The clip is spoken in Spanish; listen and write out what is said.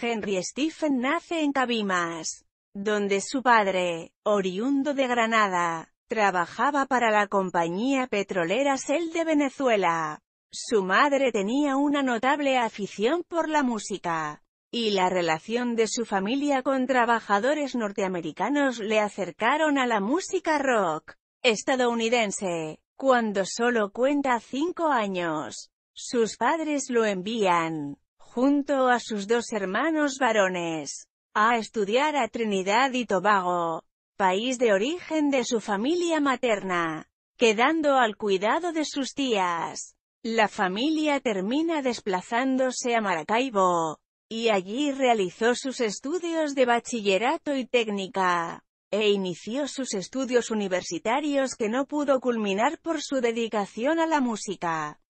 Henry Stephen nace en Cabimas, donde su padre, oriundo de Granada, trabajaba para la compañía petrolera Shell de Venezuela. Su madre tenía una notable afición por la música, y la relación de su familia con trabajadores norteamericanos le acercaron a la música rock estadounidense. Cuando solo cuenta cinco años, sus padres lo envían junto a sus dos hermanos varones, a estudiar a Trinidad y Tobago, país de origen de su familia materna, quedando al cuidado de sus tías. La familia termina desplazándose a Maracaibo, y allí realizó sus estudios de bachillerato y técnica, e inició sus estudios universitarios que no pudo culminar por su dedicación a la música.